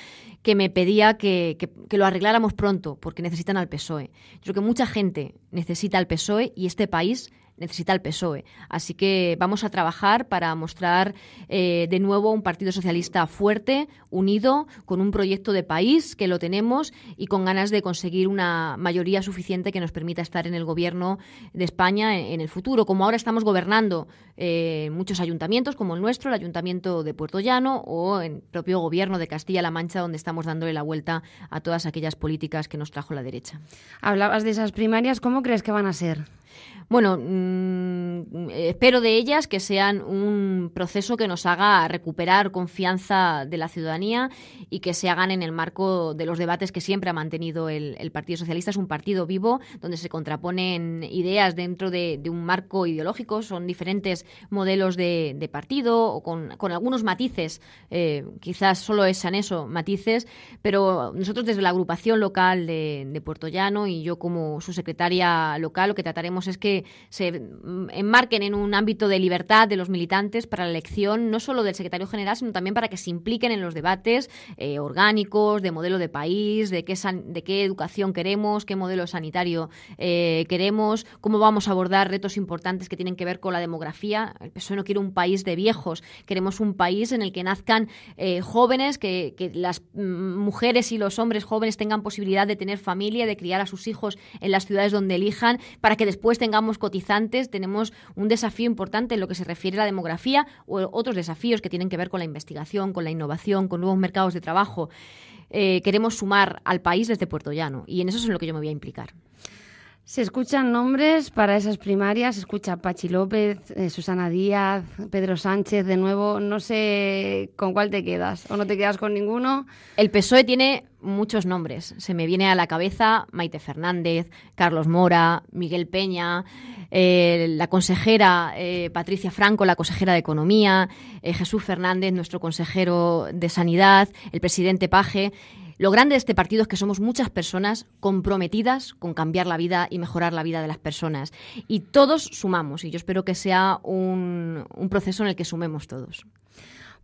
que me pedía que, que lo arregláramos pronto, porque necesitan al PSOE. Yo creo que mucha gente necesita al PSOE y este país necesita el PSOE. Así que vamos a trabajar para mostrar eh, de nuevo un Partido Socialista fuerte, unido, con un proyecto de país que lo tenemos y con ganas de conseguir una mayoría suficiente que nos permita estar en el gobierno de España en, el futuro. Como ahora estamos gobernando eh, muchos ayuntamientos, como el nuestro, el Ayuntamiento de Puerto Llano o el propio gobierno de Castilla-La Mancha, donde estamos dándole la vuelta a todas aquellas políticas que nos trajo la derecha. Hablabas de esas primarias, ¿cómo crees que van a ser? Bueno, mm, espero de ellas que sean un proceso que nos haga recuperar confianza de la ciudadanía y que se hagan en el marco de los debates que siempre ha mantenido el, Partido Socialista. Es un partido vivo donde se contraponen ideas dentro de, un marco ideológico, son diferentes modelos de, partido o con, algunos matices, eh, quizás solo es eso, matices, pero nosotros desde la agrupación local de, de Puerto Llano y yo como su secretaria local lo que trataremos pues es que se mm, enmarquen en un ámbito de libertad de los militantes para la elección, no solo del secretario general, sino también para que se impliquen en los debates eh, orgánicos, de modelo de país, de qué, de qué educación queremos, qué modelo sanitario eh, queremos, cómo vamos a abordar retos importantes que tienen que ver con la demografía. El PSOE no quiere un país de viejos, queremos un país en el que nazcan eh, jóvenes, que las mm, mujeres y los hombres jóvenes tengan posibilidad de tener familia, de criar a sus hijos en las ciudades donde elijan, para que después tengamos cotizantes, tenemos un desafío importante en lo que se refiere a la demografía o otros desafíos que tienen que ver con la investigación, con la innovación, con nuevos mercados de trabajo. Eh, queremos sumar al país desde Puerto Llano y en eso es en lo que yo me voy a implicar. Se escuchan nombres para esas primarias, se escucha Pachi López, eh, Susana Díaz, Pedro Sánchez de nuevo, no sé con cuál te quedas o no te quedas con ninguno. El PSOE tiene muchos nombres, se me viene a la cabeza Maite Fernández, Carlos Mora, Miguel Peña, eh, la consejera eh, Patricia Franco, la consejera de Economía, Jesús Fernández, nuestro consejero de Sanidad, el presidente Paje. Lo grande de este partido es que somos muchas personas comprometidas con cambiar la vida y mejorar la vida de las personas. Y todos sumamos, y yo espero que sea un, proceso en el que sumemos todos.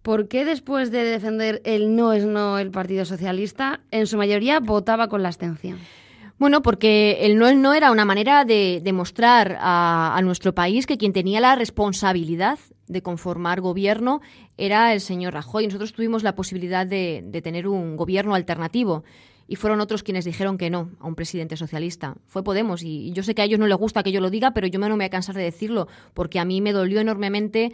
¿Por qué después de defender el no es no el Partido Socialista, en su mayoría votaba con la abstención? Bueno, porque el no es no era una manera de demostrar a, a, nuestro país que quien tenía la responsabilidad de conformar gobierno era el señor Rajoy. Nosotros tuvimos la posibilidad de, de tener un gobierno alternativo y fueron otros quienes dijeron que no a un presidente socialista. Fue Podemos y yo sé que a ellos no les gusta que yo lo diga, pero yo no me voy a cansar de decirlo porque a mí me dolió enormemente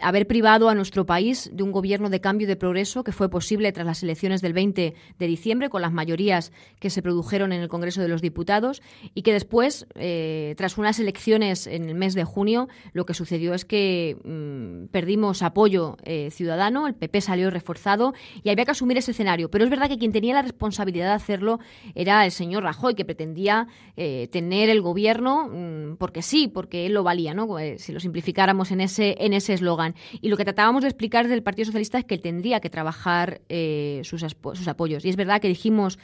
haber privado a nuestro país de un gobierno de cambio y de progreso que fue posible tras las elecciones del 20 de diciembre, con las mayorías que se produjeron en el Congreso de los Diputados, y que después, eh, tras unas elecciones en el mes de junio, lo que sucedió es que mm, perdimos apoyo eh, ciudadano, el PP salió reforzado y había que asumir ese escenario. Pero es verdad que quien tenía la responsabilidad de hacerlo era el señor Rajoy, que pretendía eh, tener el gobierno mm, porque sí, porque él lo valía, ¿no? si lo simplificáramos en ese en ese eslogan. Y lo que tratábamos de explicar del Partido Socialista es que tendría que trabajar eh, sus, apoyos. Y es verdad que dijimos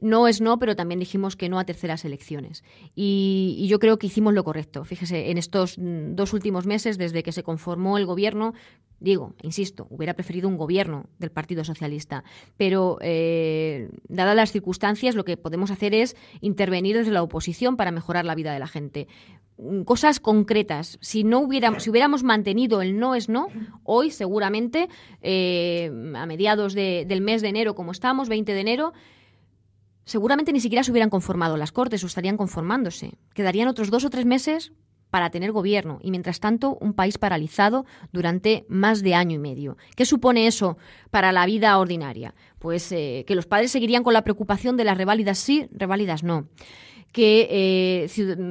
no es no, pero también dijimos que no a terceras elecciones. y yo creo que hicimos lo correcto. Fíjese, en estos mm, dos últimos meses, desde que se conformó el gobierno, Digo, insisto, hubiera preferido un gobierno del Partido Socialista, pero eh, dadas las circunstancias, lo que podemos hacer es intervenir desde la oposición para mejorar la vida de la gente. Mm, cosas concretas. Si no hubiéramos, si hubiéramos mantenido el no es no, hoy seguramente eh, a mediados del mes de enero, como estamos, 20 de enero, seguramente ni siquiera se hubieran conformado las Cortes o estarían conformándose. Quedarían otros dos o tres meses para tener gobierno y, mientras tanto, un país paralizado durante más de año y medio. ¿Qué supone eso para la vida ordinaria? Pues eh, que los padres seguirían con la preocupación de las reválidas sí, reválidas no que eh,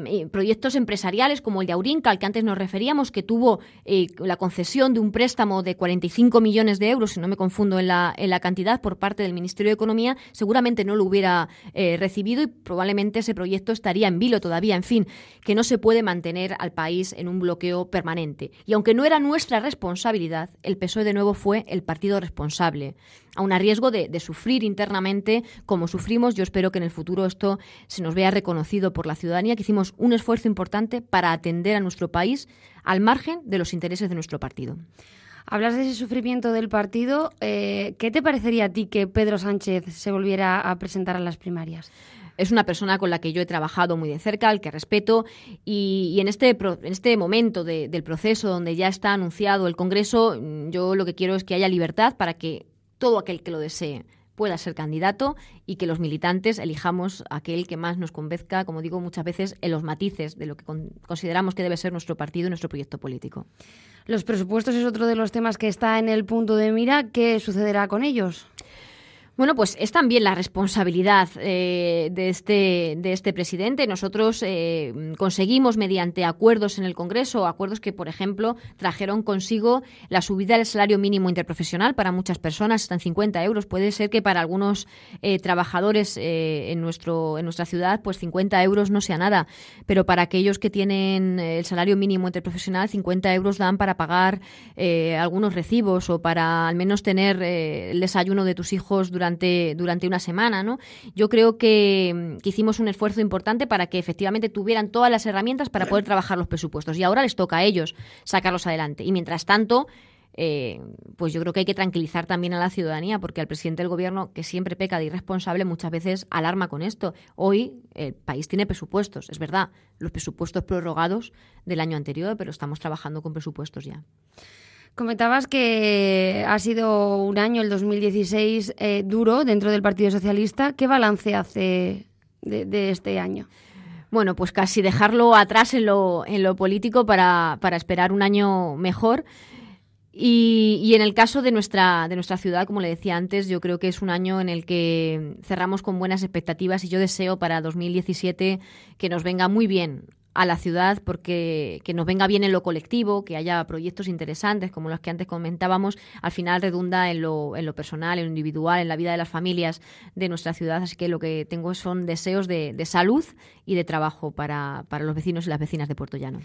eh, proyectos empresariales como el de Aurinca, al que antes nos referíamos, que tuvo eh, la concesión de un préstamo de 45 millones de euros, si no me confundo en la, cantidad, por parte del Ministerio de Economía, seguramente no lo hubiera recibido y probablemente ese proyecto estaría en vilo todavía. En fin, que no se puede mantener al país en un bloqueo permanente. Y aunque no era nuestra responsabilidad, el PSOE de nuevo fue el partido responsable aun a riesgo de, sufrir internamente como sufrimos. Yo espero que en el futuro esto se nos vea reconocido por la ciudadanía, que hicimos un esfuerzo importante para atender a nuestro país al margen de los intereses de nuestro partido. Hablas de ese sufrimiento del partido. Eh, ¿Qué te parecería a ti que Pedro Sánchez se volviera a presentar a las primarias? Es una persona con la que yo he trabajado muy de cerca, al que respeto, y, en, este en este momento del proceso donde ya está anunciado el Congreso, yo lo que quiero es que haya libertad para que todo aquel que lo desee pueda ser candidato y que los militantes elijamos aquel que más nos convenzca, como digo muchas veces, en los matices de lo que consideramos que debe ser nuestro partido y nuestro proyecto político. Los presupuestos es otro de los temas que está en el punto de mira. ¿Qué sucederá con ellos? Bueno, pues es también la responsabilidad eh, de, este, de este presidente. Nosotros eh, conseguimos mediante acuerdos en el Congreso, acuerdos que, por ejemplo, trajeron consigo la subida del salario mínimo interprofesional para muchas personas, están 50 euros. Puede ser que para algunos eh, trabajadores en, nuestro, en nuestra ciudad, pues 50 euros no sea nada, pero para aquellos que tienen el salario mínimo interprofesional, 50 euros dan para pagar algunos recibos o para al menos tener el desayuno de tus hijos durante durante, una semana. ¿no? Yo creo mm, que, hicimos un esfuerzo importante para que efectivamente tuvieran todas las herramientas para poder trabajar los presupuestos. Y ahora les toca a ellos sacarlos adelante. Y mientras tanto, eh, pues yo creo que hay que tranquilizar también a la ciudadanía, porque al presidente del gobierno, que siempre peca de irresponsable, muchas veces alarma con esto. Hoy el país tiene presupuestos, es verdad, los presupuestos prorrogados del año anterior, pero estamos trabajando con presupuestos ya. Comentabas que ha sido un año, el 2016, eh, duro dentro del Partido Socialista. ¿Qué balance hace de, este año? bueno, pues casi dejarlo atrás en lo, en lo político para, para, esperar un año mejor. Y, y, en el caso de nuestra, de nuestra ciudad, como le decía antes, yo creo que es un año en el que cerramos con buenas expectativas y yo deseo para 2017 que nos venga muy bien a la ciudad porque que nos venga bien en lo colectivo, que haya proyectos interesantes como los que antes comentábamos, al final redunda en lo, en lo personal, en lo individual, en la vida de las familias de nuestra ciudad. Así que lo que tengo son deseos de, de salud y de trabajo para, para los vecinos y las vecinas de Puerto Llano.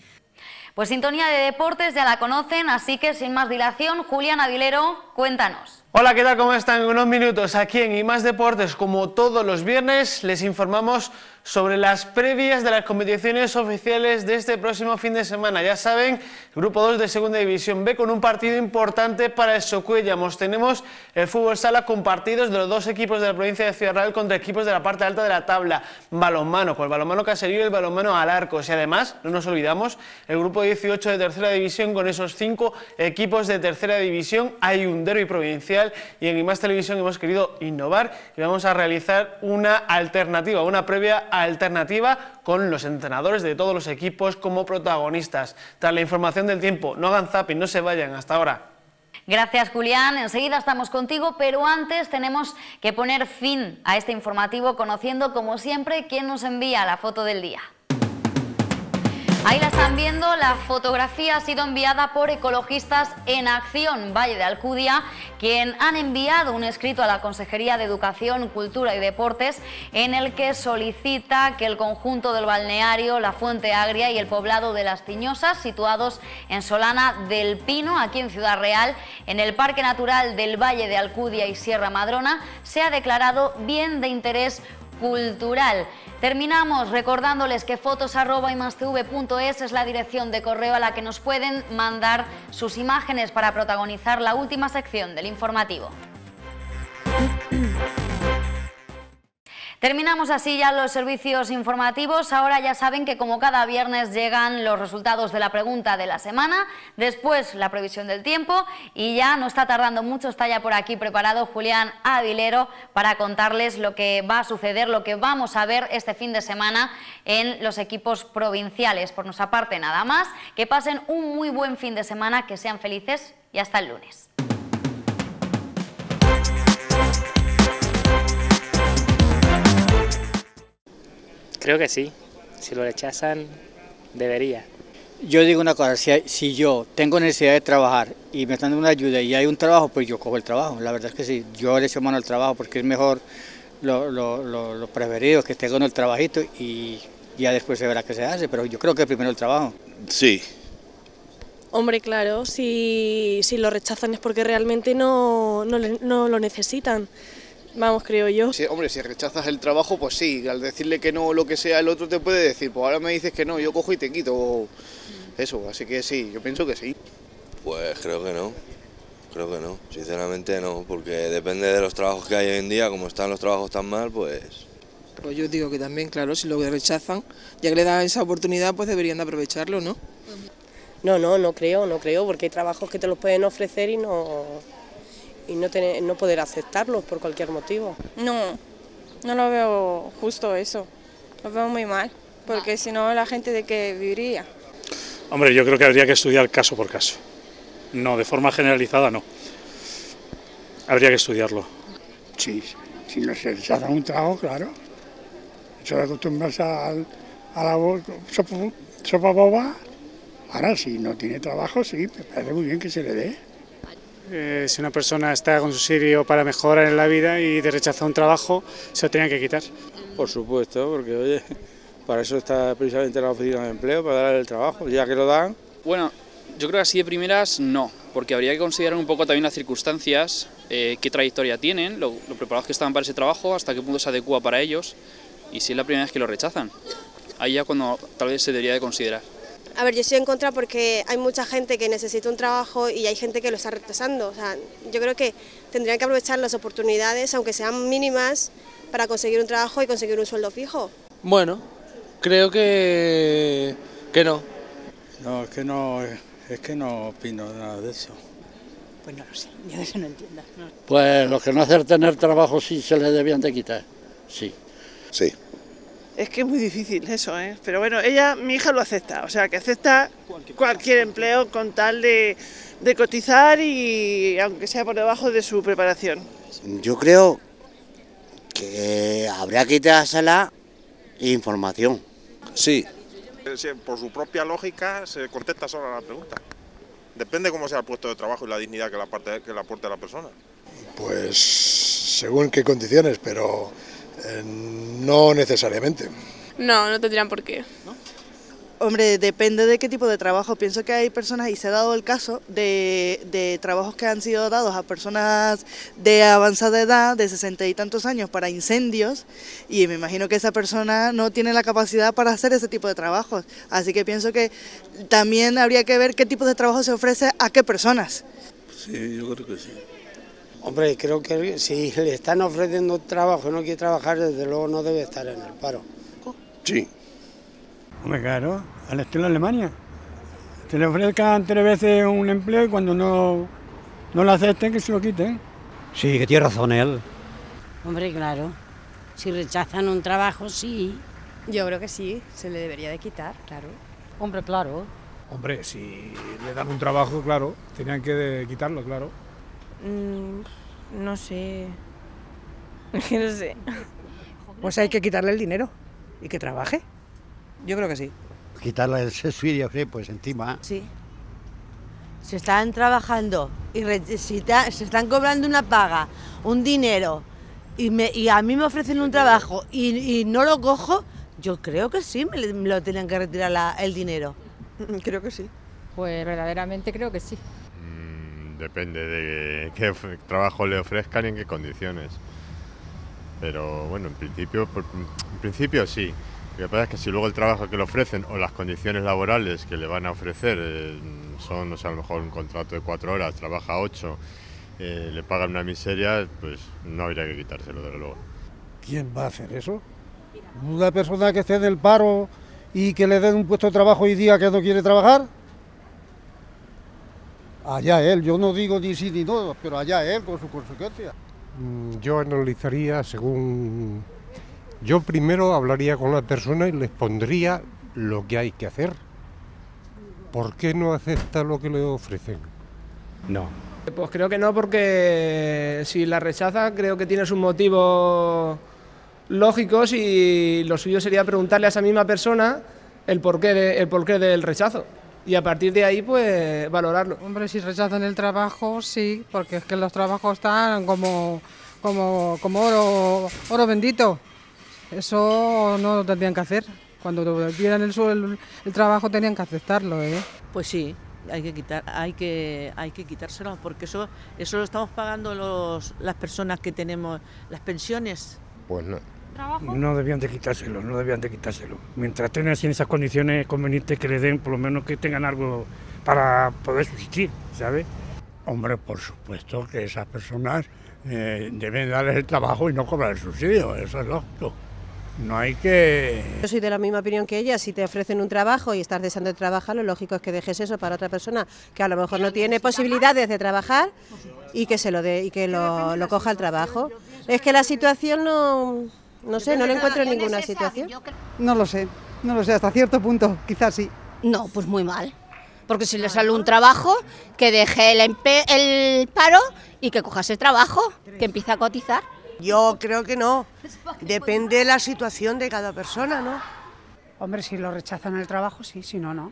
Pues sintonía de deportes ya la conocen, así que sin más dilación, Julián Aguilero, cuéntanos. Hola, ¿qué tal? ¿Cómo están? En unos minutos aquí en Y Más Deportes, como todos los viernes, les informamos sobre las previas de las competiciones oficiales de este próximo fin de semana. Ya saben, Grupo 2 de Segunda División B con un partido importante para el Socuellamos. Tenemos el fútbol sala con partidos de los dos equipos de la provincia de Ciudad Real contra equipos de la parte alta de la tabla. Balonmano, con el balonmano caserío y el balonmano al arco. Y además, no nos olvidamos, el grupo 18 de tercera división con esos cinco equipos de tercera división. Hay un derby provincial y en IMAS Televisión hemos querido innovar y vamos a realizar una alternativa, una previa alternativa con los entrenadores de todos los equipos como protagonistas. Tras la información del tiempo, no hagan zapping, no se vayan hasta ahora. Gracias Julián, enseguida estamos contigo, pero antes tenemos que poner fin a este informativo conociendo como siempre quién nos envía la foto del día. Ahí la están viendo, la fotografía ha sido enviada por Ecologistas en Acción Valle de Alcudia, quien han enviado un escrito a la Consejería de Educación, Cultura y Deportes en el que solicita que el conjunto del balneario, la Fuente Agria y el poblado de Las Tiñosas, situados en Solana del Pino, aquí en Ciudad Real, en el Parque Natural del Valle de Alcudia y Sierra Madrona, sea declarado bien de interés cultural. Terminamos recordándoles que fotos.imastv.es es la dirección de correo a la que nos pueden mandar sus imágenes para protagonizar la última sección del informativo. Terminamos así ya los servicios informativos. Ahora ya saben que como cada viernes llegan los resultados de la pregunta de la semana, después la previsión del tiempo y ya no está tardando mucho, está ya por aquí preparado Julián Avilero para contarles lo que va a suceder, lo que vamos a ver este fin de semana en los equipos provinciales. Por nuestra parte nada más, que pasen un muy buen fin de semana, que sean felices y hasta el lunes. Creo que sí. Si lo rechazan, debería. Yo digo una cosa, si, yo tengo necesidad de trabajar y me están dando una ayuda y hay un trabajo, pues yo cojo el trabajo. La verdad es que sí, yo le echo mano al trabajo porque es mejor lo, lo, que esté con el trabajito y ya después se verá qué se hace, pero yo creo que primero el trabajo. Sí. Hombre, claro, si, si lo rechazan es porque realmente no, no, no lo necesitan vamos, creo yo. Sí, hombre, si rechazas el trabajo, pues sí, al decirle que no lo que sea, el otro te puede decir, pues ahora me dices que no, yo cojo y te quito eso, así que sí, yo pienso que sí. Pues creo que no, creo que no, sinceramente no, porque depende de los trabajos que hay hoy en día, como están los trabajos tan mal, pues... Pues yo digo que también, claro, si lo rechazan, ya que le dan esa oportunidad, pues deberían de aprovecharlo, ¿no? No, no, no creo, no creo, porque hay trabajos que te los pueden ofrecer y no y no, poder aceptarlo por cualquier motivo. No, no lo veo justo eso, lo veo muy mal, porque si no la gente de qué viviría. Hombre, yo creo que habría que estudiar caso por caso. No, de forma generalizada no. Habría que estudiarlo. Sí, si no se un trabajo, claro. Eso de acostumbras a la sopa, sopa boba, ahora si no tiene trabajo, sí, me parece muy bien que se le dé. Eh, si una persona está con su sirio para mejorar en la vida y de rechazar un trabajo, se lo tenían que quitar. Por supuesto, porque oye, para eso está precisamente la oficina de empleo, para dar el trabajo, ya que lo dan. Bueno, yo creo que así de primeras no, porque habría que considerar un poco también las circunstancias, eh, qué trayectoria tienen, lo, preparados que estaban para ese trabajo, hasta qué punto se adecua para ellos y si es la primera vez que lo rechazan. Ahí ya cuando tal vez se debería de considerar. A ver, yo estoy en contra porque hay mucha gente que necesita un trabajo y hay gente que lo está rechazando. O sea, yo creo que tendrían que aprovechar las oportunidades, aunque sean mínimas, para conseguir un trabajo y conseguir un sueldo fijo. Bueno, creo que, que no. No, es que no, es que no opino nada de eso. Pues no lo sé, yo de eso no entiendo. Pues los que no hacen tener trabajo sí se les debían de quitar, sí. Es que es muy difícil eso, ¿eh? Pero bueno, ella, mi hija lo acepta, o sea, que acepta cualquier empleo con tal de, cotizar y aunque sea por debajo de su preparación. Yo creo que habrá que la información. Eh, sí. Por su propia lógica se contesta a la pregunta. Depende cómo sea el puesto de trabajo y la dignidad que la parte que la aporte a la persona. Pues según qué condiciones, pero eh, no necesariamente. No, no tendrían por qué. Hombre, depende de qué tipo de trabajo. Pienso que hay personas, y se ha dado el caso, de, de, trabajos que han sido dados a personas de avanzada edad, de sesenta y tantos años, para incendios, y me imagino que esa persona no tiene la capacidad para hacer ese tipo de trabajos. Así que pienso que también habría que ver qué tipo de trabajo se ofrece a qué personas. Sí, yo creo que sí. Hombre, creo que si le están ofreciendo trabajo y no quiere trabajar, desde luego no debe estar en el paro. Sí. Hombre, claro, al estilo de Alemania. Se le ofrezcan tres veces un empleo y cuando no, no lo acepten, que se lo quiten. Sí, que tiene razón él. Hombre, claro. Si rechazan un trabajo, sí. Yo creo que sí, se le debería de quitar, claro. Hombre, claro. Hombre, si le dan un trabajo, claro, tenían que quitarlo, claro. Mm, no sé. [LAUGHS] no sé. Pues hay que quitarle el dinero y que trabaje. Yo creo que sí. Quitarle el suicidio, pues encima. Sí. Se están trabajando y se están cobrando una paga, un dinero, y, a mí me ofrecen un trabajo y, no lo cojo, yo creo que sí, me, lo tienen que retirar el dinero. [LAUGHS] Creo que sí. Pues verdaderamente creo que sí. Depende de qué trabajo le ofrezcan y en qué condiciones. Pero bueno, en principio, principio sí. Lo que pasa es que si luego el trabajo que le ofrecen o las condiciones laborales que le van a ofrecer eh, son, no a lo mejor un contrato de cuatro horas, trabaja ocho, eh, le pagan una miseria, pues no habría que quitárselo, desde luego. ¿Quién va a hacer eso? ¿Una persona que esté en el paro y que le den un puesto de trabajo y día que no quiere trabajar? Allá él, yo no digo ni sí ni no, pero allá él por su consecuencia. Mm, yo analizaría según... Yo primero hablaría con la persona y les pondría lo que hay que hacer. ¿Por qué no acepta lo que le ofrecen? No. Pues creo que no, porque si la rechaza creo que tiene un motivo lógicos y lo suyo sería preguntarle a esa misma persona el el porqué del rechazo y a partir de ahí pues valorarlo. Hombre, si rechazan el trabajo, sí, porque es que los trabajos están como, como, oro, oro bendito. Eso no lo tendrían que hacer. Cuando dieran el, el, el trabajo tenían que aceptarlo, ¿eh? Pues sí, hay que quitar, hay que, hay que quitárselo, porque eso, eso lo estamos pagando los, las personas que tenemos las pensiones. Pues no. No debían de quitárselo, no debían de quitárselo. Mientras tengan en esas condiciones convenientes que le den, por lo menos que tengan algo para poder subsistir, ¿sabes? Hombre, por supuesto que esas personas eh, deben darles el trabajo y no cobrar el subsidio, eso es lógico. No hay que... Yo soy de la misma opinión que ella, si te ofrecen un trabajo y estás deseando de trabajar, lo lógico es que dejes eso para otra persona que a lo mejor no tiene posibilidades de trabajar y que se lo dé y que lo, lo coja el trabajo. Es que la situación no no sé, no lo encuentro en ninguna situación. No lo sé, no lo sé, hasta cierto punto, quizás sí. No, pues muy mal. Porque si le sale un trabajo, que deje el, el paro y que coja ese trabajo, que empiece a cotizar. Yo creo que no. Depende de la situación de cada persona, ¿no? Hombre, si lo rechazan el trabajo, sí, si no, no.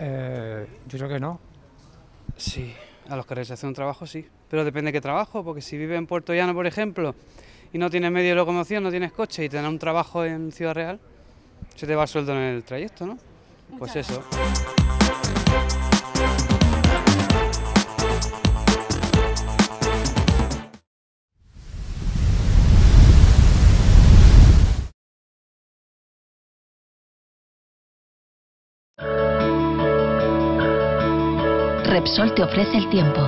Eh, yo creo que no. Sí, a los que rechazan un trabajo, sí. Pero depende de qué trabajo, porque si vive en Puerto Llano, por ejemplo, y no tienes medio de locomoción, no tienes coche y tener un trabajo en Ciudad Real, se te va el sueldo en el trayecto, ¿no? pues eso. Repsol te ofrece el tiempo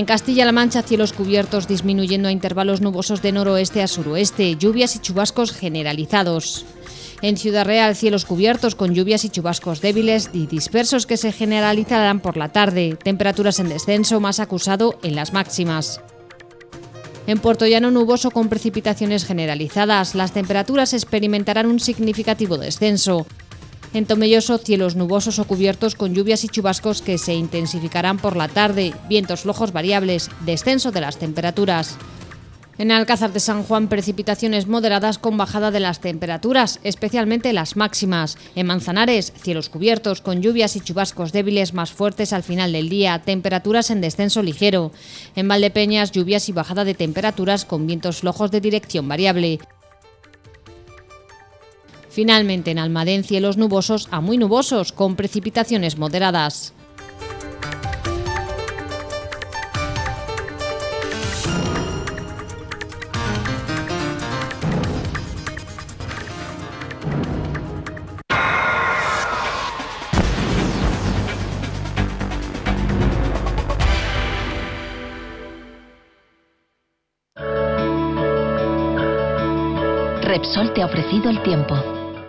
En Castilla-La Mancha, cielos cubiertos disminuyendo a intervalos nubosos de noroeste a suroeste, lluvias y chubascos generalizados. En Ciudad Real, cielos cubiertos con lluvias y chubascos débiles y dispersos que se generalizarán por la tarde. Temperaturas en descenso más acusado en las máximas. En Puerto Llano nuboso con precipitaciones generalizadas, las temperaturas experimentarán un significativo descenso. En Tomelloso, cielos nubosos o cubiertos con lluvias y chubascos que se intensificarán por la tarde, vientos flojos variables, descenso de las temperaturas. En Alcázar de San Juan, precipitaciones moderadas con bajada de las temperaturas, especialmente las máximas. En Manzanares, cielos cubiertos con lluvias y chubascos débiles más fuertes al final del día, temperaturas en descenso ligero. En Valdepeñas, lluvias y bajada de temperaturas con vientos flojos de dirección variable. Finalmente en Almadén cielos nubosos a muy nubosos con precipitaciones moderadas. Repsol te ha ofrecido el tiempo.